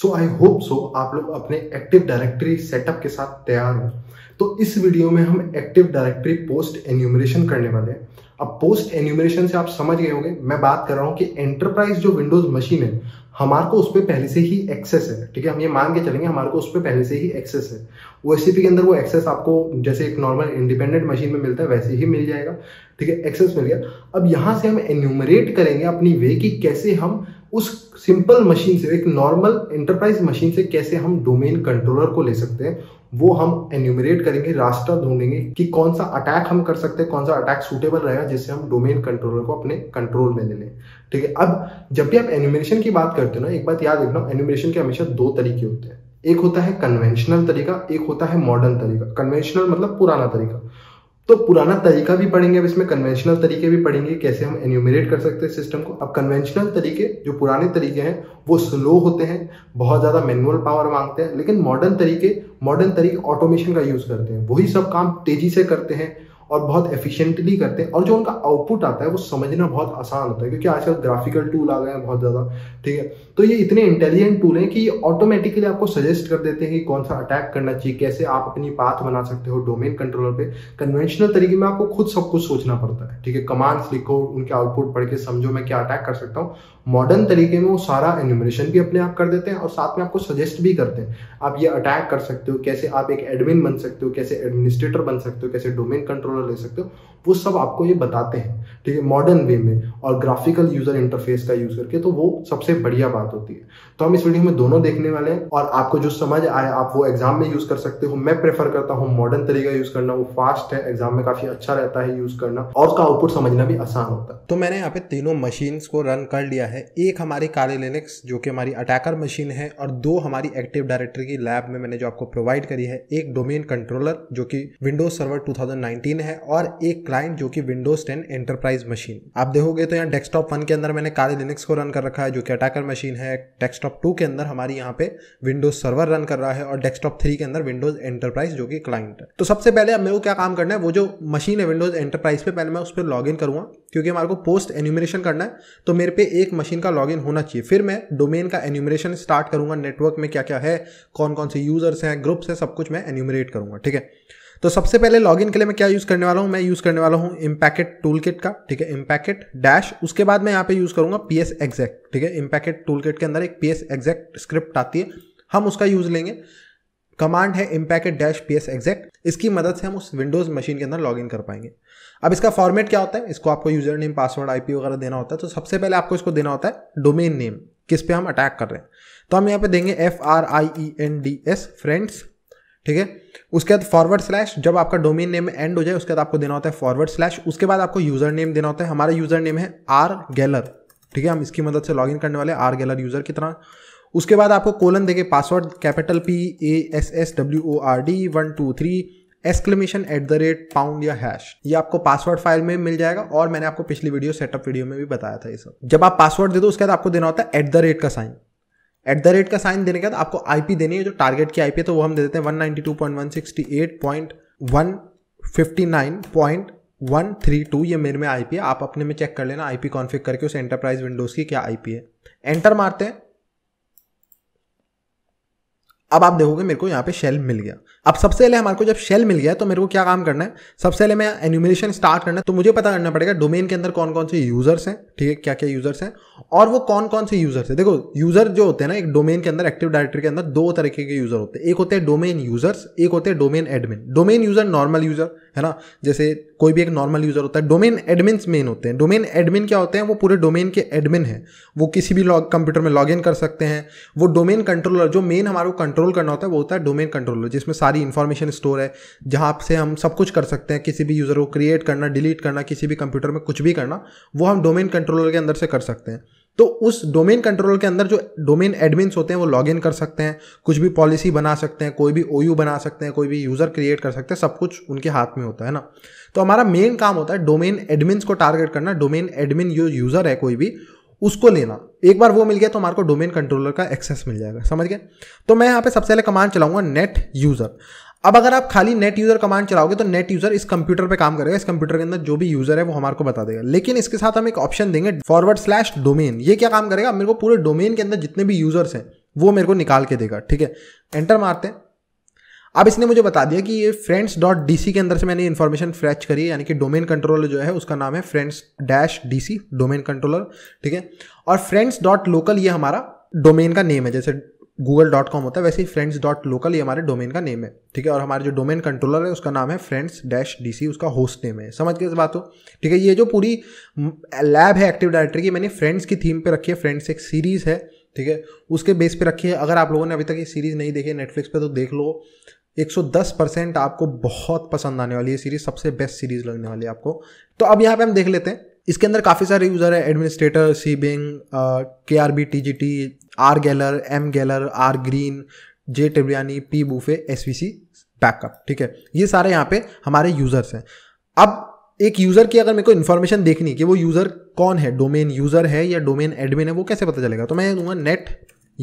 सो आई hope सो आप लोग अपने एक्टिव डायरेक्टरी सेटअप के साथ तैयार हो तो इस वीडियो में हम एक्टिव डायरेक्टरी पोस्ट एन्यूमरेशन करने वाले हैं अब पोस्ट एन्यूमरेशन से आप समझ गए होंगे मैं बात कर रहा हूं कि एंटरप्राइज जो विंडोज मशीन है हमारे को उस पर पहले से ही एक्सेस है ठीक है हम ये मान के चलेंगे हमारे को उस पर पहले से ही एक्सेस है ओ के अंदर वो एक्सेस आपको जैसे एक नॉर्मल इंडिपेंडेंट मशीन में मिलता है वैसे ही मिल जाएगा ठीक है एक्सेस मिल गया अब यहां से हम एन्यूमरेट करेंगे अपनी वे की कैसे हम उस सिंपल मशीन से एक नॉर्मल इंटरप्राइज मशीन से कैसे हम डोमेन कंट्रोलर को ले सकते हैं वो हम एन्यूमरेट करेंगे रास्ता ढूंढेंगे कि कौन सा अटैक हम कर सकते हैं कौन सा अटैक सूटेबल रहेगा जिससे हम डोमेन कंट्रोलर को अपने कंट्रोल में ले लें ठीक है अब जब भी आप एन्यूमरेशन की बात करते हो ना एक बात याद रखना एन्यूमरेशन के हमेशा दो तरीके होते हैं एक होता है कन्वेंशनल तरीका एक होता है मॉडर्न तरीका कन्वेंशनल मतलब पुराना तरीका तो पुराना तरीका भी पढ़ेंगे अब इसमें कन्वेंशनल तरीके भी पढ़ेंगे कैसे हम एन्यूमिनेट कर सकते हैं सिस्टम को अब कन्वेंशनल तरीके जो पुराने तरीके हैं वो स्लो होते हैं बहुत ज़्यादा मैनुअल पावर मांगते हैं लेकिन मॉडर्न तरीके मॉडर्न तरीके ऑटोमेशन का यूज़ करते हैं वही सब काम तेज़ी से करते हैं और बहुत एफिशिएंटली करते हैं और जो उनका आउटपुट आता है वो समझना बहुत आसान होता है क्योंकि आजकल ग्राफिकल टूल आ गए हैं बहुत ज़्यादा ठीक है तो ये इतने इंटेलिजेंट टूल हैं कि ऑटोमेटिकली आपको सजेस्ट कर देते हैं कि कौन सा अटैक करना चाहिए कैसे आप अपनी पाथ बना सकते हो डोमेन कंट्रोलर पे कन्वेंशनल तरीके में आपको खुद सब कुछ सोचना पड़ता है ठीक है कमांड्स लिखो उनके आउटपुट पढ़ के समझो मैं क्या अटैक कर सकता हूँ मॉडर्न तरीके में वो सारा एनिमेशन भी अपने आप कर देते हैं और साथ में आपको सजेस्ट भी करते हैं आप ये अटैक कर सकते हो कैसे आप एक एडमिन बन सकते हो कैसे एडमिनिस्ट्रेटर बन सकते हो कैसे डोमेन कंट्रोलर ले सकते हो वो सब आपको ये बताते हैं ठीक है मॉडर्न वे में और ग्राफिकल यूजर इंटरफेस का यूज करके तो वो सबसे बढ़िया बात होती है तो हम इस वीडियो में दोनों देखने वाले हैं और आपको जो समझ आए आप वो एग्जाम में यूज कर सकते हो मैं प्रेफर करता हूँ मॉडर्न तरीका यूज करना वो फास्ट है एग्जाम में काफी अच्छा रहता है यूज करना और उसका आउटपुट समझना भी आसान होता है तो मैंने यहाँ पे तीनों मशीन को रन कर लिया है एक हमारी काले लिनक्स जो कि हमारी अटैकर मशीन है और दो हमारी एक्टिव डायरेक्टरी की लैब में मैंने जो आपको प्रोवाइड करी है एक डोमेन कंट्रोलर जो कि विंडोज सर्वर टू है और एक क्लाइंट जो कि विंडोज टेन एंटरप्राइज मशीन आप देखोगे तो यहाँ डेस्कटॉप वन के अंदर मैंने काले लिनक्स को रन कर रखा है जो कि अटैकर मशीन है डेस्कटॉप टू के अंदर हमारी यहाँ पे विंडोज सर्वर रन कर रहा है और डेस्कटॉप थ्री के अंदर विंडोज एंटरप्राइज जो कि क्लाइंट है तो सबसे पहले अब मेरे को क्या काम करना है वो जो मशीन है विंडोज एंटरप्राइज पे पहले मैं उस पर लॉग इन करूंगा क्योंकि हमारे को पोस्ट एन्यूमरेशन करना है तो मेरे पे एक मशीन का लॉगिन होना चाहिए फिर मैं डोमेन का एन्यूमरेशन स्टार्ट करूँगा नेटवर्क में क्या क्या है कौन कौन से यूजर्स हैं ग्रुप्स हैं सब कुछ मैं एन्यूमरेट करूंगा ठीक है तो सबसे पहले लॉगिन के लिए मैं क्या यूज़ करने वाला हूँ मैं यूज़ करने वाला हूँ इम्पैकेट टूल किट का ठीक है इम्पैकेट डैश उसके बाद मैं यहाँ पे यूज़ करूँगा पी एस एग्जैक्ट ठीक है इम्पैकेट टूल किट के अंदर एक पी एस एग्जैक्ट स्क्रिप्ट आती है हम उसका यूज़ लेंगे कमांड है Impacket dash P S exec इसकी मदद से हम उस विंडोज़ मशीन के अंदर लॉगिन कर पाएंगे अब इसका फॉर्मेट क्या होता है इसको आपको यूज़र नेम पासवर्ड आई वगैरह देना होता है तो सबसे पहले आपको इसको देना होता है डोमेन नेम किस पे हम अटैक कर रहे हैं तो हम यहाँ पे देंगे F R I E N D S friends ठीक है उसके बाद फॉरवर्ड स्लैश जब आपका डोमेन नेम एंड हो जाए उसके बाद आपको देना होता है फॉरवर्ड स्लैश उसके बाद आपको यूजर नेम देना होता है हमारा यूजर नेम है आर गैलर ठीक है हम इसकी मदद से लॉग करने वाले आर गैलर यूजर की तरह उसके बाद आपको कोलन देंगे password capital P A S S W O R D one two three exclamation at the rate pound या हैश ये आपको पासवर्ड फाइल में मिल जाएगा और मैंने आपको पिछली वीडियो सेटअप वीडियो में भी बताया था ये सब जब आप पासवर्ड दे दो उसके बाद आपको देना होता है एट द रेट का साइन एट द रेट का साइन देने के बाद आपको आईपी देनी है जो टारगेट की आईपी है तो वो हम दे देते हैं 192.168.159.132 ये मेरे में आईपी है आप अपने में चेक कर लेना आईपी कॉन्फ़िग करके उस एंटरप्राइज विंडोज़ की क्या आईपी है एंटर मारते हैं अब आप देखोगे मेरे को यहाँ पे शेल मिल गया अब सबसे पहले हमारे को जब शेल मिल गया तो मेरे को क्या काम करना है सबसे पहले मैं एनिमेशन स्टार्ट करना है तो मुझे पता करना पड़ेगा डोमेन के अंदर कौन कौन से यूजर्स हैं ठीक है क्या क्या यूजर्स हैं और वो कौन कौन से यूजर्स हैं देखो यूजर जो होते हैं ना एक डोमेन के अंदर एक्टिव डायरेक्टरी के अंदर दो तरीके के यूजर होते हैं एक होते हैं डोमेन यूजर्स एक होते हैं domain admin domain user normal user है ना जैसे कोई भी एक नॉर्मल यूज़र होता है डोमेन एडमिन मेन होते हैं डोमेन एडमिन क्या होते हैं वो पूरे डोमेन के एडमिन हैं वो किसी भी कंप्यूटर में लॉग इन कर सकते हैं वो डोमेन कंट्रोलर जो मेन हमारे कंट्रोल करना होता है वो होता है डोमेन कंट्रोलर जिसमें सारी इन्फॉर्मेशन स्टोर है जहाँ से हम सब कुछ कर सकते हैं किसी भी यूज़र को क्रिएट करना डिलीट करना किसी भी कंप्यूटर में कुछ भी करना वो हम डोमेन कंट्रोलर के अंदर से कर सकते हैं तो उस डोमेन कंट्रोल के अंदर जो डोमेन एडमिन्स होते हैं वो लॉग इन कर सकते हैं कुछ भी पॉलिसी बना सकते हैं कोई भी ओ बना सकते हैं कोई भी यूज़र क्रिएट कर सकते हैं सब कुछ उनके हाथ में होता है ना तो हमारा मेन काम होता है डोमेन एडमिन्स को टारगेट करना डोमेन एडमिन जो यूज़र है कोई भी उसको लेना एक बार वो मिल गया तो हमारे को डोमेन कंट्रोलर का एक्सेस मिल जाएगा समझ गए तो मैं यहाँ पे सबसे पहले कमांड चलाऊंगा नेट यूज़र अब अगर आप खाली नेट यूजर कमांड चलाओगे तो नेट यूजर इस कंप्यूटर पे काम करेगा इस कंप्यूटर के अंदर जो भी यूजर है वो हमारे को बता देगा लेकिन इसके साथ हम एक ऑप्शन देंगे फॉरवर्ड स्लैश डोमेन ये क्या काम करेगा मेरे को पूरे डोमेन के अंदर जितने भी यूजर्स हैं वो मेरे को निकाल के देगा ठीक है एंटर मारते हैं अब इसने मुझे बता दिया कि ये फ्रेंड्स डॉट डी सी के अंदर से मैंने इन्फॉर्मेशन फ्रैच करी है यानी कि डोमेन कंट्रोलर जो है उसका नाम है friends dash D C domain controller ठीक है और फ्रेंड्स डॉट लोकल ये हमारा डोमेन का नेम है जैसे गूगल डॉट कॉम होता है वैसे ही फ्रेंड्स डॉट लोकल ये हमारे डोमेन का नेम है ठीक है और हमारे जो डोमेन कंट्रोलर है उसका नाम है फ्रेंड्स डैश डी सी उसका होस्ट नेम है समझ के इस बात हो ठीक है ये जो पूरी लैब है एक्टिव डायरेक्टरी की मैंने फ्रेंड्स की थीम पे रखी है फ्रेंड्स एक सीरीज़ है ठीक है उसके बेस पे रखी है अगर आप लोगों ने अभी तक ये सीरीज़ नहीं देखी है नेटफ्लिक्स पर तो देख लो 110 परसेंट आपको बहुत पसंद आने वाली है सीरीज़ सबसे बेस्ट सीरीज़ लगने वाली है आपको तो अब यहाँ पे हम देख लेते हैं इसके अंदर काफ़ी सारे यूज़र है administrator C bing K R B T G T R Galler M Galler R Green J Tebiani P Boofe S V C backup ठीक है ये सारे यहाँ पे हमारे यूज़र्स हैं अब एक यूज़र की अगर मेरे को इन्फॉर्मेशन देखनी कि वो यूज़र कौन है डोमेन यूज़र है या डोमेन एडमिन है वो कैसे पता चलेगा तो मैं दूंगा नेट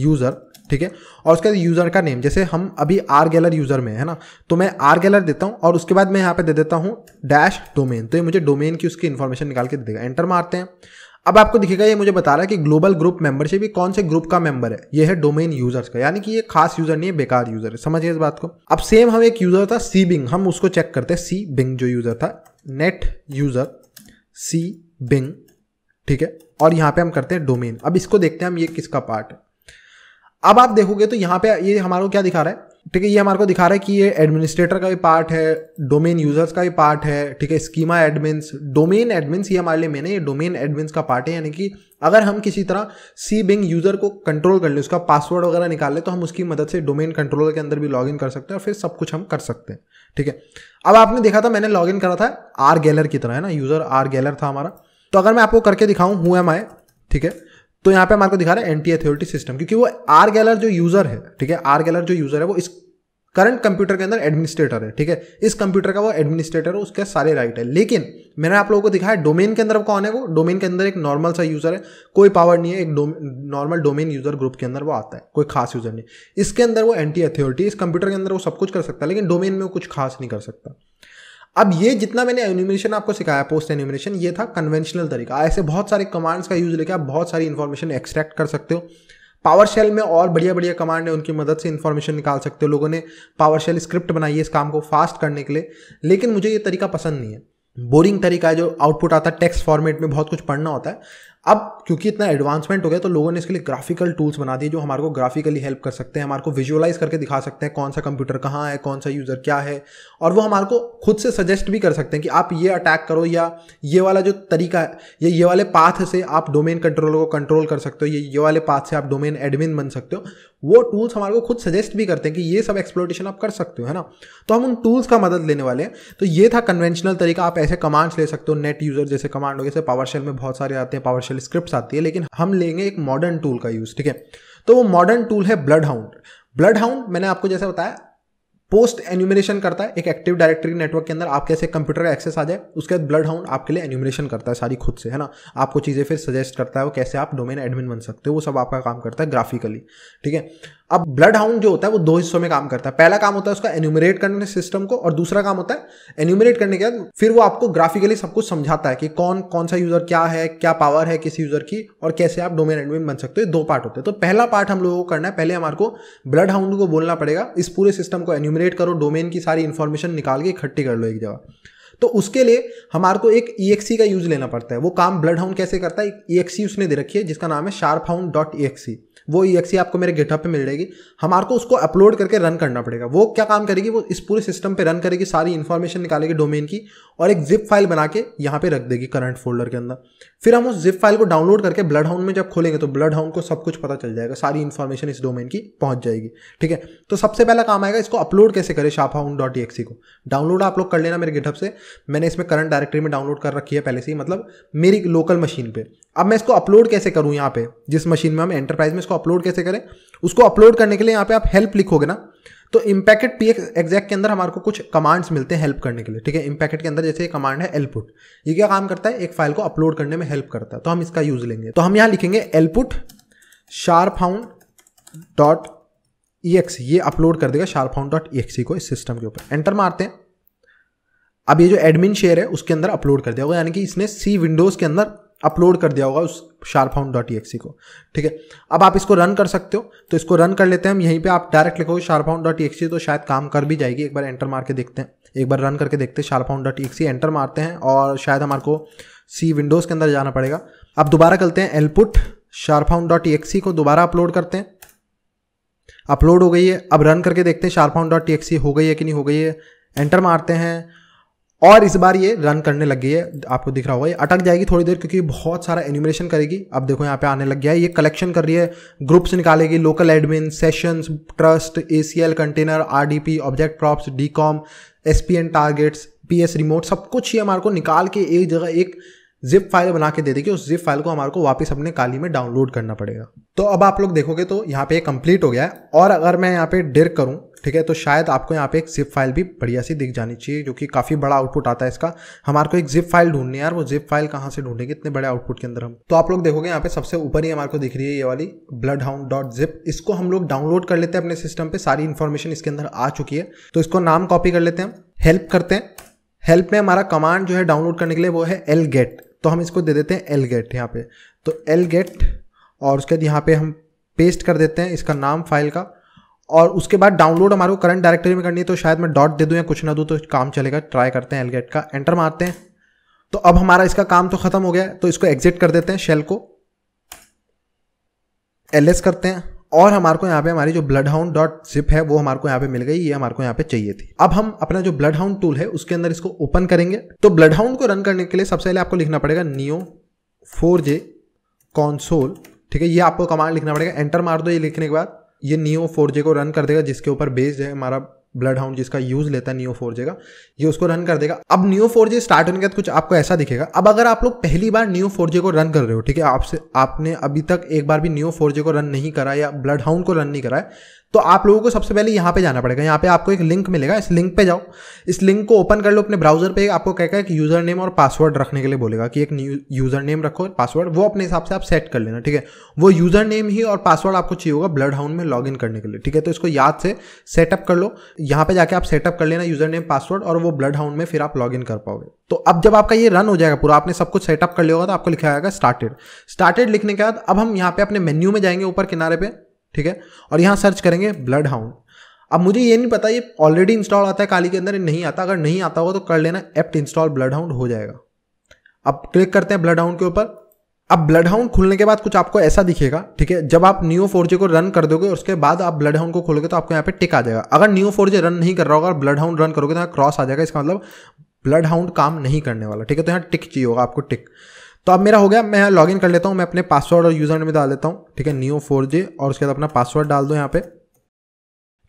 यूज़र ठीक है और उसके बाद यूज़र का नेम जैसे हम अभी आर गैलर यूज़र में है ना तो मैं आर गैलर देता हूँ और उसके बाद मैं यहाँ पे दे देता हूँ डैश डोमेन तो ये मुझे डोमेन की उसकी इन्फॉर्मेशन निकाल के देगा एंटर मारते हैं अब आपको दिखेगा ये मुझे बता रहा है कि ग्लोबल ग्रुप मेंबरशिप ये कौन से ग्रुप का मेंबर है ये है डोमेन यूजर्स का यानी कि ये खास यूजर नहीं है बेकार यूजर है समझिए इस बात को अब सेम हम एक यूजर था सी बिंग हम उसको चेक करते हैं सी बिंग जो यूजर था नेट यूजर सी बिंग ठीक है और यहाँ पे हम करते हैं डोमेन अब इसको देखते हैं हम ये किसका पार्ट है अब आप देखोगे तो यहाँ पे ये हमारे को क्या दिखा रहा है ठीक है ये हमारे को दिखा रहा है कि ये एडमिनिस्ट्रेटर का भी पार्ट है डोमेन यूजर्स का भी पार्ट है ठीक है स्कीमा एडमिन्स डोमेन एडमिन्स ये हमारे लिए मैंने ये डोमेन एडमिन्स का पार्ट है यानी कि अगर हम किसी तरह सी बिंग यूजर को कंट्रोल कर ले उसका पासवर्ड वगैरह निकाल ले तो हम उसकी मदद से डोमेन कंट्रोलर के अंदर भी लॉग इन कर सकते हैं और फिर सब कुछ हम कर सकते हैं ठीक है अब आपने देखा था मैंने लॉग इन करा था आर गैलर की तरह है ना यूजर आर गैलर था हमारा तो अगर मैं आपको करके दिखाऊँ हूँ एम आई ठीक है तो यहाँ पे हमारे आपको दिखा रहा है एंटी अथॉरिटी सिस्टम क्योंकि वो आर गैलर जो यूजर है ठीक है आर गैलर जो यूजर है वो इस करंट कंप्यूटर के अंदर एडमिनिस्ट्रेटर है ठीक है इस कंप्यूटर का वो एडमिनिस्ट्रेटर है उसके सारे राइट है लेकिन मैंने आप लोगों को दिखाया डोमेन के अंदर कौन है वो डोमेन के अंदर एक नॉर्मल सा यूजर है कोई पावर नहीं है एक नॉर्मल डोमेन यूजर ग्रुप के अंदर वो आता है कोई खास यूजर नहीं इसके अंदर वो एंटी अथॉरिटी इस कंप्यूटर के अंदर वो सब कुछ कर सकता है लेकिन डोमेन में वो कुछ खास नहीं कर सकता अब ये जितना मैंने एनिमेशन आपको सिखाया पोस्ट एनिमेशन ये था कन्वेंशनल तरीका ऐसे बहुत सारे कमांड्स का यूज़ लेके आप बहुत सारी इन्फॉर्मेशन एक्सट्रैक्ट कर सकते हो पावर शेल में और बढ़िया बढ़िया कमांड है उनकी मदद से इन्फॉर्मेशन निकाल सकते हो लोगों ने पावर शेल स्क्रिप्ट बनाई है इस काम को फास्ट करने के लिए लेकिन मुझे ये तरीका पसंद नहीं है बोरिंग तरीका है जो आउटपुट आता है टेक्स्ट फॉर्मेट में बहुत कुछ पढ़ना होता है अब क्योंकि इतना एडवांसमेंट हो गया तो लोगों ने इसके लिए ग्राफिकल टूल्स बना दिए जो हमारे को ग्राफिकली हेल्प कर सकते हैं हमारे को विजुअलाइज करके दिखा सकते हैं कौन सा कंप्यूटर कहाँ है कौन सा यूज़र क्या है और वो हमारे को खुद से सजेस्ट भी कर सकते हैं कि आप ये अटैक करो या ये वाला जो तरीका है या ये वाले पाथ से आप डोमेन कंट्रोलर को कंट्रोल कर सकते हो ये ये वाले पाथ से आप डोमेन एडमिन बन सकते हो वो टूल्स हमारे को खुद सजेस्ट भी करते हैं कि ये सब एक्सप्लोटेशन आप कर सकते हो है ना तो हम उन टूल्स का मदद लेने वाले हैं तो ये था कन्वेंशनल तरीका आप ऐसे कमांड्स ले सकते हो नेट यूजर जैसे कमांड हो जैसे पावर शेल में बहुत सारे आते हैं पावर शेल स्क्रिप्ट आती है लेकिन हम लेंगे एक मॉडर्न टूल का यूज़ ठीक है तो वो मॉडर्न टूल है ब्लड हाउंड ब्लड हाउंड मैंने आपको जैसे बताया पोस्ट एन्यूमिनेशन करता है एक एक्टिव डायरेक्टरी नेटवर्क के अंदर आप कैसे कंप्यूटर एक्सेस आ जाए उसके बाद ब्लड हाउंड आपके लिए एन्यूमिनेशन करता है सारी खुद से है ना आपको चीज़ें फिर सजेस्ट करता है वो कैसे आप डोमेन एडमिन बन सकते हो वो सब आपका काम करता है ग्राफिकली ठीक है अब ब्लड हाउंड जो होता है वो दो हिस्सों में काम करता है पहला काम होता है उसका एन्यूमरेट करने सिस्टम को और दूसरा काम होता है एन्यूमरेट करने के बाद फिर वो आपको ग्राफिकली सब कुछ समझाता है कि कौन कौन सा यूजर क्या है क्या पावर है किस यूजर की और कैसे आप डोमेन एडमिन बन सकते हो दो पार्ट होते हैं तो पहला पार्ट हम लोगों को करना है पहले हमारे को ब्लड हाउंड को बोलना पड़ेगा इस पूरे सिस्टम को एन्यूमरेट करो डोमेन की सारी इन्फॉर्मेशन निकाल के इकट्ठी कर लो एक जगह तो उसके लिए हमारे को एक ई का यूज लेना पड़ता है वो काम ब्लड हाउंड कैसे करता है एक ई उसने दे रखी है जिसका नाम है शार्प हाउंड डॉट ई वो ई एक्सी आपको मेरे गेटअप पे मिल जाएगी हमारे को उसको अपलोड करके रन करना पड़ेगा वो क्या काम करेगी वो इस पूरे सिस्टम पे रन करेगी सारी इन्फॉर्मेशन निकालेगी डोमेन की और एक जिप फाइल बना के यहाँ पे रख देगी करंट फोल्डर के अंदर फिर हम उस जिप फाइल को डाउनलोड करके ब्लड हाउंड में जब खोलेंगे तो ब्लड हाउंड को सब कुछ पता चल जाएगा सारी इन्फॉर्मेशन इस डोमेन की पहुंच जाएगी ठीक है तो सबसे पहला काम आएगा इसको अपलोड कैसे करें शाफाउंड डॉट एक्सी को डाउनलोड आप लोग कर लेना मेरे गिटहब से मैंने इसमें करंट डायरेक्टरी में डाउनलोड कर रखी है पहले से ही मतलब मेरी लोकल मशीन पर अब मैं इसको अपलोड कैसे करूँ यहाँ पे जिस मशीन में हम एंटरप्राइज में इसको अपलोड कैसे करें उसको अपलोड करने के लिए यहाँ पे आप हेल्प लिखोगे ना तो इम्पैकेट पी एग्जैक्ट के अंदर हमारे को कुछ कमांड्स मिलते हैं हेल्प करने के लिए ठीक है इम्पैकेट के अंदर जैसे एक कमांड है एलपुट ये क्या काम करता है एक फाइल को अपलोड करने में हेल्प करता है तो हम इसका यूज लेंगे तो हम यहाँ लिखेंगे एलपुट SharpHound dot E X ये अपलोड कर देगा SharpHound dot E X को इस सिस्टम के ऊपर एंटर मारते हैं अब ये जो एडमिन शेयर है उसके अंदर अपलोड कर दिया होगा यानी कि इसने सी विंडोज़ के अंदर अपलोड कर दिया होगा उस शार्पाउंड डॉट ई को ठीक है अब आप इसको रन कर सकते हो तो इसको रन कर लेते हैं हम यहीं पे आप डायरेक्ट लिखोगे शार्पाउंड डॉट ई तो शायद काम कर भी जाएगी एक बार एंटर मार के देखते हैं एक बार रन करके देखते हैं शार्पाउंड डॉट ई एंटर मारते हैं और शायद हमारे को सी विंडोज़ के अंदर जाना पड़ेगा अब दोबारा करते हैं एलपुट शार्पाउंड डॉट ई को दोबारा अपलोड करते हैं अपलोड हो गई है अब रन करके देखते हैं शार्पाउंड डॉट ई हो गई है कि नहीं हो गई है एंटर मारते हैं और इस बार ये रन करने लग गई है आपको दिख रहा होगा ये अटक जाएगी थोड़ी देर क्योंकि बहुत सारा एनिमेशन करेगी अब देखो यहाँ पे आने लग गया है ये कलेक्शन कर रही है ग्रुप्स निकालेगी local admin sessions trust A container R object props D com S targets P remote सब कुछ ही हमारे को निकाल के एक जगह एक जिप फाइल बना के दे देगी उस जिप फाइल को हमारे को वापस अपने काली में डाउनलोड करना पड़ेगा तो अब आप लोग देखोगे तो यहाँ पे कंप्लीट हो गया है और अगर मैं यहाँ पे डिर करूँ ठीक है तो शायद आपको यहाँ पे एक जिप फाइल भी बढ़िया सी दिख जानी चाहिए जो कि काफ़ी बड़ा आउटपुट आता है इसका हमारे को एक जिप फाइल ढूंढनी है यार वो जिप फाइल कहाँ से ढूंढेंगे इतने बड़े आउटपुट के अंदर हम तो आप लोग देखोगे यहाँ पे सबसे ऊपर ही हमारे को दिख रही है ये वाली ब्लड हाउंड डॉट जिप इसको हम लोग डाउनलोड कर लेते हैं अपने सिस्टम पर सारी इन्फॉर्मेशन इसके अंदर आ चुकी है तो इसको नाम कॉपी कर लेते हैं हेल्प करते हैं हेल्प में हमारा कमांड जो है डाउनलोड करने के लिए वो है एल गेट तो हम इसको दे देते हैं एल गेट यहाँ पे तो एल गेट और उसके बाद यहाँ पे हम पेस्ट कर देते हैं इसका नाम फाइल का और उसके बाद डाउनलोड हमारे को करंट डायरेक्टरी में करनी है तो शायद मैं डॉट दे दूँ या कुछ ना दूँ तो काम चलेगा ट्राई करते हैं एलगेट का एंटर मारते हैं तो अब हमारा इसका काम तो ख़त्म हो गया तो इसको एग्जिट कर देते हैं शेल को एल करते हैं और हमारे को यहाँ पे हमारी जो ब्लड हाउंड डॉट जिप है वो हमारे को यहाँ पे मिल गई ये हमारे को यहाँ पे चाहिए थी अब हम अपना जो ब्लड हाउंड टूल है उसके अंदर इसको ओपन करेंगे तो ब्लड हाउंड को रन करने के लिए सबसे पहले आपको लिखना पड़ेगा नियो फोर जे कॉन्सोल ठीक है ये आपको कमांड लिखना पड़ेगा एंटर मार दो ये लिखने के बाद ये नियो फोर जे को रन कर देगा जिसके ऊपर बेस्ड है हमारा ब्लड हाउंड जिसका यूज लेता है नियो फोर जे का ये उसको रन कर देगा अब नियो फोर जे स्टार्ट होने के बाद कुछ आपको ऐसा दिखेगा अब अगर आप लोग पहली बार नियो फोर जे को रन कर रहे हो ठीक है आपसे आपने अभी तक एक बार भी नियो फोर जे को रन नहीं करा या ब्लड हाउंड को रन नहीं करा है तो आप लोगों को सबसे पहले यहाँ पे जाना पड़ेगा यहाँ पे आपको एक लिंक मिलेगा इस लिंक पे जाओ इस लिंक को ओपन कर लो अपने ब्राउजर पे आपको कहकर एक यूज़र नेम और पासवर्ड रखने के लिए बोलेगा कि एक यूज़र नेम रखो पासवर्ड वो अपने हिसाब से आप सेट कर लेना ठीक है वो यूज़र नेम ही और पासवर्ड आपको चाहिए होगा ब्लड हाउन में लॉग करने के लिए ठीक है तो इसको याद से सेटअप कर लो यहाँ पर जाकर आप सेटअप कर लेना यूज़र नेम पासवर्ड और वो ब्लड हाउन में फिर आप लॉग कर पाओगे तो अब जब आपका ये रन हो जाएगा पूरा आपने सब कुछ सेटअप कर लिया होगा तो आपको लिखा जाएगा स्टार्टेड स्टार्टेड लिखने के बाद अब हम यहाँ पे अपने मेन्यू में जाएंगे ऊपर किनारे पे ठीक है और यहाँ सर्च करेंगे ब्लड हाउंड अब मुझे ये नहीं पता ये ऑलरेडी इंस्टॉल आता है काली के अंदर नहीं आता अगर नहीं आता होगा तो कर लेना एप्ट इंस्टॉल ब्लड हाउंड हो जाएगा अब क्लिक करते हैं ब्लड हाउंड के ऊपर अब ब्लड हाउंड खुलने के बाद कुछ आपको ऐसा दिखेगा ठीक है जब आप न्यू फोर को रन कर दोगे उसके बाद आप ब्लड हाउंड को खोलोगे तो आपको यहाँ पे टिक आ जाएगा अगर न्यू फोर रन नहीं कर रहा होगा और ब्लड हाउंड रन करोगे तो यहाँ क्रॉस आ जाएगा इसका मतलब ब्लड हाउंड काम नहीं करने वाला ठीक है तो यहाँ टिक चाहिए होगा आपको टिक तो अब मेरा हो गया मैं लॉग इन कर लेता हूँ मैं अपने पासवर्ड और यूजर नेम डाल देता हूँ ठीक है न्यू फोर जे और उसके बाद अपना पासवर्ड डाल दो यहाँ पे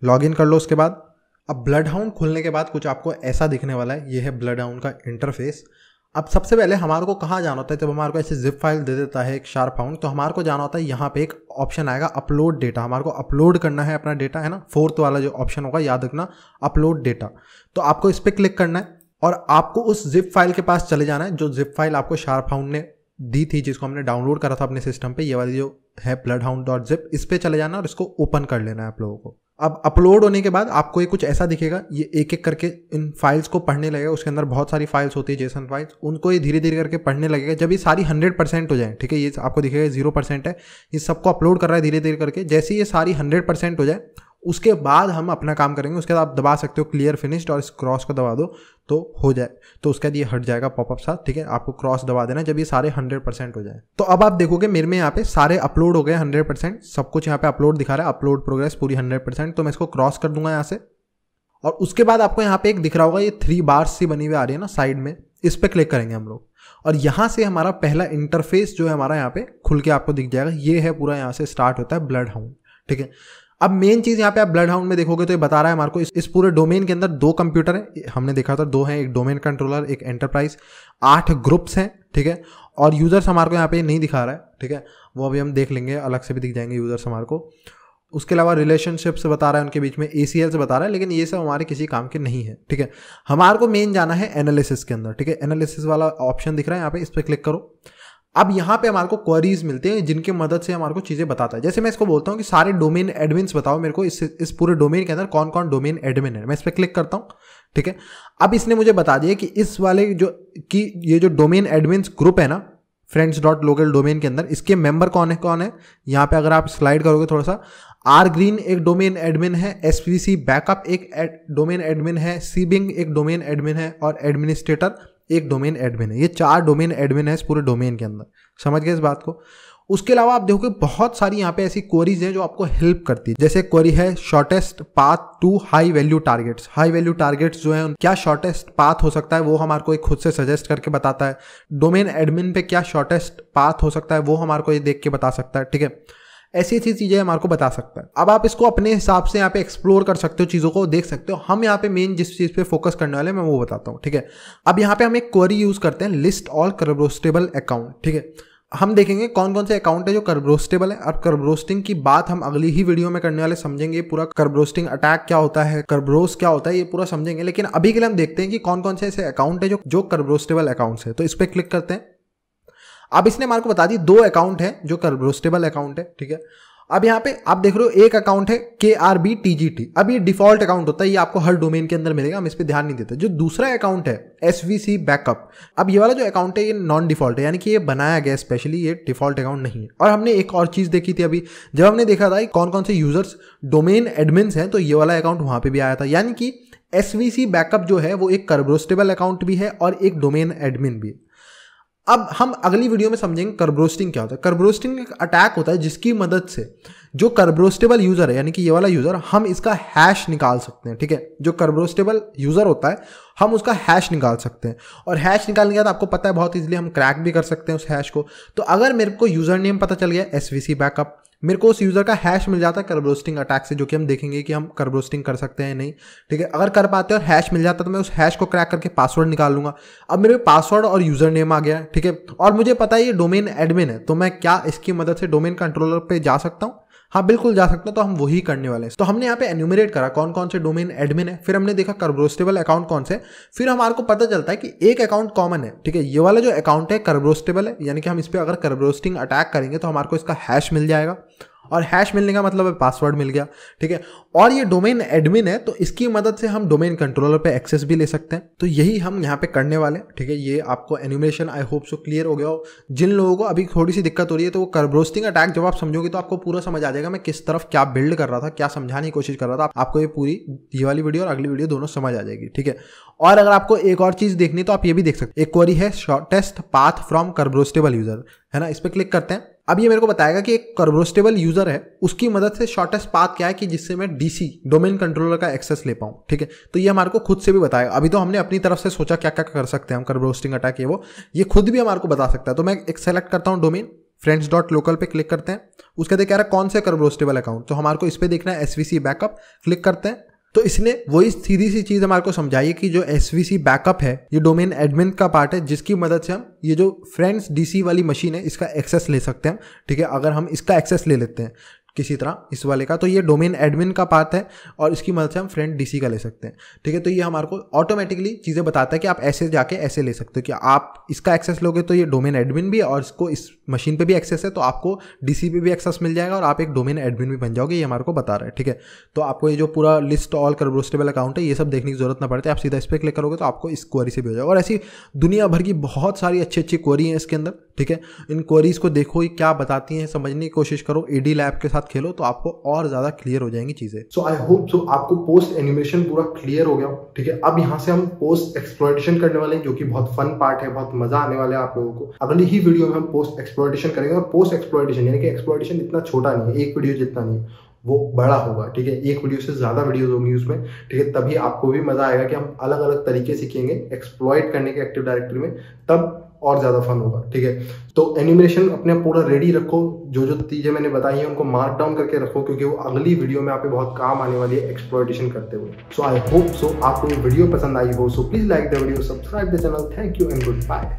लॉग इन कर लो उसके बाद अब ब्लड हाउंड खुलने के बाद कुछ आपको ऐसा दिखने वाला है ये है ब्लड हाउंड का इंटरफेस अब सबसे पहले हमारे को कहाँ जाना होता है जब हमारे को ऐसे जिप फाइल दे देता है एक शार्प हाउंड तो हमारे को जाना होता है यहाँ पे एक ऑप्शन आएगा अपलोड डेटा हमारे को अपलोड करना है अपना डेटा है ना फोर्थ वाला जो ऑप्शन होगा याद रखना अपलोड डेटा तो आपको इस पर क्लिक करना है और आपको उस जिप फाइल के पास चले जाना है जो जिप फाइल आपको शार्प हाउंड ने दी थी जिसको हमने डाउनलोड करा था अपने सिस्टम पे ये वाली जो है ब्लड हाउंड डॉट जिप इस पर चले जाना और इसको ओपन कर लेना है आप लोगों को अब अपलोड होने के बाद आपको ये कुछ ऐसा दिखेगा ये एक एक करके इन फाइल्स को पढ़ने लगेगा उसके अंदर बहुत सारी फाइल्स होती है जेसन फाइल्स उनको ये धीरे धीरे करके पढ़ने लगेगा जब ये सारी हंड्रेड परसेंट हो जाए ठीक है ये आपको दिखेगा जीरो परसेंट है ये सबको अपलोड कर रहा है धीरे धीरे करके जैसे ये सारी हंड्रेड परसेंट हो जाए उसके बाद हम अपना काम करेंगे उसके बाद आप दबा सकते हो क्लियर फिनिश्ड और इस क्रॉस को दबा दो तो हो जाए तो उसके बाद ये हट जाएगा पॉपअप साथ ठीक है आपको क्रॉस दबा देना जब ये सारे हंड्रेड परसेंट हो जाए तो अब आप देखोगे मेरे में यहाँ पे सारे अपलोड हो गए हंड्रेड परसेंट सब कुछ यहाँ पे अपलोड दिखा रहा है अपलोड प्रोग्रेस पूरी हंड्रेड परसेंट तो मैं इसको क्रॉस कर दूंगा यहाँ से और उसके बाद आपको यहाँ पे एक दिख रहा होगा ये थ्री बार्स सी बनी हुई आ रही है ना साइड में इस पर क्लिक करेंगे हम लोग और यहाँ से हमारा पहला इंटरफेस जो है हमारा यहाँ पे खुल के आपको दिख जाएगा ये है पूरा यहाँ से स्टार्ट होता है ब्लड हाउंड ठीक है अब मेन चीज़ यहाँ पे आप ब्लड हाउंड में देखोगे तो ये बता रहा है हमारे को इस, इस पूरे डोमेन के अंदर दो कंप्यूटर हैं हमने देखा था दो हैं एक डोमेन कंट्रोलर एक एंटरप्राइज आठ ग्रुप्स हैं ठीक है और यूज़र्स हमारे को यहाँ पे नहीं दिखा रहा है ठीक है वो अभी हम देख लेंगे अलग से भी दिख जाएंगे यूज़र्स हमारे को उसके अलावा रिलेशनशिप्स बता रहा है उनके बीच में ए सी से बता रहा है लेकिन ये सब हमारे किसी काम के नहीं है ठीक है हमारे को मेन जाना है एनालिसिस के अंदर ठीक है एनालिसिस वाला ऑप्शन दिख रहा है यहाँ पे इस पर क्लिक करो अब यहाँ पे हमारे को क्वेरीज मिलते हैं जिनकी मदद से हमारे को चीज़ें बताता है जैसे मैं इसको बोलता हूँ कि सारे डोमेन एडमिन बताओ मेरे को इस इस पूरे डोमेन के अंदर कौन कौन डोमेन एडमिन है मैं इस पर क्लिक करता हूँ ठीक है अब इसने मुझे बता दिया कि इस वाले जो कि ये जो डोमेन एडमिन ग्रुप है ना फ्रेंड्स डॉट लोकल डोमेन के अंदर इसके मेंबर कौन है कौन है यहाँ पे अगर आप स्लाइड करोगे थोड़ा सा आर ग्रीन एक डोमेन एडमिन है एस पी सी बैकअप एक डोमेन एडमिन है सी बिंग एक डोमेन एडमिन है और एडमिनिस्ट्रेटर एक डोमेन एडमिन है ये चार डोमेन एडमिन है इस पूरे डोमेन के अंदर समझ गए इस बात को उसके अलावा आप देखोगे बहुत सारी यहाँ पे ऐसी क्वेरीज हैं जो आपको हेल्प करती है जैसे क्वेरी है shortest path to high value targets high value targets जो है क्या शॉर्टेस्ट पाथ हो सकता है वो हमारे को खुद से सजेस्ट करके बताता है डोमेन एडमिन पे क्या शॉर्टेस्ट पाथ हो सकता है वो हमारे को ये देख के बता सकता है ठीक है ऐसी ऐसी चीज़ें हमारे को बता सकता है अब आप इसको अपने हिसाब से यहाँ पे एक्सप्लोर कर सकते हो चीज़ों को देख सकते हो हम यहाँ पे मेन जिस चीज़ पे फोकस करने वाले मैं वो बताता हूँ ठीक है अब यहाँ पे हम एक क्वेरी यूज़ करते हैं लिस्ट ऑल करब्रोस्टेबल अकाउंट ठीक है हम देखेंगे कौन कौन से अकाउंट है जो कर्ब्रोस्टेबल है अब कर्ब्रोस्टिंग की बात हम अगली ही वीडियो में करने वाले समझेंगे पूरा कर्ब्रोस्टिंग अटैक क्या होता है कर्ब्रोस क्या होता है ये पूरा समझेंगे लेकिन अभी के लिए हम देखते हैं कि कौन कौन से ऐसे अकाउंट है जो जो कर्ब्रोस्टेबल अकाउंट्स है तो इस पर क्लिक करते हैं अब इसने हमारे को बता दी दो अकाउंट है जो रोस्टेबल अकाउंट है ठीक है अब यहाँ पे आप देख रहे हो एक अकाउंट है K R B T G T अब ये डिफॉल्ट अकाउंट होता है ये आपको हर डोमेन के अंदर मिलेगा हम इस पर ध्यान नहीं देते जो दूसरा अकाउंट है एस वी सी बैकअप अब ये वाला जो अकाउंट है ये नॉन डिफॉल्ट है यानी कि ये बनाया गया स्पेशली ये डिफॉल्ट अकाउंट नहीं है और हमने एक और चीज़ देखी थी अभी जब हमने देखा था कौन कौन से यूजर्स डोमेन एडमिन हैं तो ये वाला अकाउंट वहाँ पर भी आया था यानी कि एस वी सी बैकअप जो है वो एक कर्ब्रोस्टेबल अकाउंट भी है और एक डोमेन एडमिन भी है अब हम अगली वीडियो में समझेंगे कर्ब्रोस्टिंग क्या होता है कर्ब्रोस्टिंग एक अटैक होता है जिसकी मदद से जो कर्ब्रोस्टेबल यूज़र है यानी कि ये वाला यूज़र हम इसका हैश निकाल सकते हैं ठीक है जो कर्ब्रोस्टेबल यूज़र होता है हम उसका हैश निकाल सकते हैं और हैश निकालने के बाद आपको पता है बहुत ईजिली हम क्रैक भी कर सकते हैं उस हैश को तो अगर मेरे को यूज़र नेम पता चल गया एस बैकअप मेरे को उस यूज़र का हैश मिल जाता है कर्बरोस्टिंग अटैक से जो कि हम देखेंगे कि हम कर्बरोस्टिंग कर सकते हैं नहीं ठीक है अगर कर पाते हैं और हैश मिल जाता है तो मैं उस हैश को क्रैक करके पासवर्ड निकाल लूँगा अब मेरे पासवर्ड और यूज़र नेम आ गया ठीक है और मुझे पता है ये डोमेन एडमिन है तो मैं क्या इसकी मदद से डोमेन कंट्रोलर पर जा सकता हूँ हाँ बिल्कुल जा सकते हैं तो हम वही करने वाले हैं तो हमने यहाँ पे एन्यूमरेट करा कौन कौन से डोमेन एडमिन है फिर हमने देखा कर्ब्रोस्टेबल अकाउंट कौन से फिर हमारे को पता चलता है कि एक अकाउंट कॉमन है ठीक है ये वाला जो अकाउंट है कर्ब्रोस्टेबल है यानी कि हम इस पर अगर कर्ब्रोस्टिंग अटैक करेंगे तो हमारे को इसका हैश मिल जाएगा और हैश मिलने का मतलब है पासवर्ड मिल गया ठीक है और ये डोमेन एडमिन है तो इसकी मदद से हम डोमेन कंट्रोलर पे एक्सेस भी ले सकते हैं तो यही हम यहाँ पे करने वाले ठीक है ये आपको animation I hope so clear हो गया हो जिन लोगों को अभी थोड़ी सी दिक्कत हो रही है तो वो करब्रोस्टिंग अटैक जब आप समझोगे तो आपको पूरा समझ आ जाएगा मैं किस तरफ क्या बिल्ड कर रहा था क्या समझाने की कोशिश कर रहा था आपको ये पूरी ये वाली वीडियो और अगली वीडियो दोनों समझ आ जाएगी ठीक है और अगर आपको एक और चीज़ देखनी तो आप ये भी देख सकते एक क्वारी है shortest path from kerberoastable user है ना इस पर क्लिक करते हैं अब ये मेरे को बताएगा कि एक कर्बोस्टेबल यूजर है उसकी मदद से शॉर्टेस्ट पाथ क्या है कि जिससे मैं डीसी डोमेन कंट्रोलर का एक्सेस ले पाऊँ ठीक है तो ये हमारे को खुद से भी बताएगा अभी तो हमने अपनी तरफ से सोचा क्या क्या कर सकते हैं हम कर्बोस्टिंग अटैक ये वो ये खुद भी हमारे को बता सकता है तो मैं एक सेलेक्ट करता हूँ डोमेन फ्रेंड्स डॉट लोकल पर क्लिक करते हैं उसके बाद कह रहा है कौन से कर्बोस्टेबल अकाउंट तो हमारे को इस पर देखना है एस बैकअप क्लिक करते हैं तो इसने वही सीधी सी चीज़ हमारे को समझाई कि जो एस वी सी बैकअप है ये डोमेन एडमिन का पार्ट है जिसकी मदद से हम ये जो फ्रेंड्स डीसी वाली मशीन है इसका एक्सेस ले सकते हैं ठीक है अगर हम इसका एक्सेस ले लेते हैं किसी तरह इस वाले का तो ये डोमेन एडमिन का पाथ है और इसकी मदद से हम फ्रेंड डीसी का ले सकते हैं ठीक है तो ये हमारे को ऑटोमेटिकली चीज़ें बताता है कि आप ऐसे जाके ऐसे ले सकते हो कि आप इसका एक्सेस लोगे तो ये डोमेन एडमिन भी और इसको इस मशीन पे भी एक्सेस है तो आपको डीसी पे भी एक्सेस मिल जाएगा और आप एक डोमेन एडमिन भी बन जाओगे ये हमारे को बता रहा है ठीक है तो आपको ये जो पूरा लिस्ट ऑल करब्रोस्टेबल अकाउंट है ये सब देखने की जरूरत ना पड़ती आप सीधा इस पर क्लिक करोगे तो आपको इस क्वारी से भी हो जाएगा और ऐसी दुनिया भर की बहुत सारी अच्छी अच्छी क्वारी हैं इसके अंदर ठीक है इन क्वारीज़ को देखो ये क्या बताती हैं समझने की कोशिश करो ई लैब के साथ साथ खेलो तो आपको और ज्यादा क्लियर हो जाएंगी चीजें सो आई होप सो आपको पोस्ट एनिमेशन पूरा क्लियर हो गया ठीक है अब यहाँ से हम पोस्ट एक्सप्लोरेशन करने वाले हैं जो कि बहुत फन पार्ट है बहुत मजा आने वाला है आप लोगों को अगली ही वीडियो में हम पोस्ट एक्सप्लोरेशन करेंगे और पोस्ट एक्सप्लोरेशन यानी कि एक्सप्लोरेशन इतना छोटा नहीं है एक वीडियो जितना नहीं है वो बड़ा होगा ठीक है एक वीडियो से ज़्यादा वीडियोज होंगी उसमें ठीक है तभी आपको भी मज़ा आएगा कि हम अलग अलग तरीके सीखेंगे एक्सप्लॉयट करने के एक्टिव डायरेक्टरी में तब और ज़्यादा फन होगा ठीक है तो एनिमेशन अपने आप पूरा रेडी रखो जो जो चीज़ें मैंने बताई हैं उनको मार्क डाउन करके रखो क्योंकि वो अगली वीडियो में आप बहुत काम आने वाली है एक्सप्लोइटेशन करते हुए सो आई होप सो आपको ये वीडियो पसंद आई हो so please like the video subscribe the channel thank you and good bye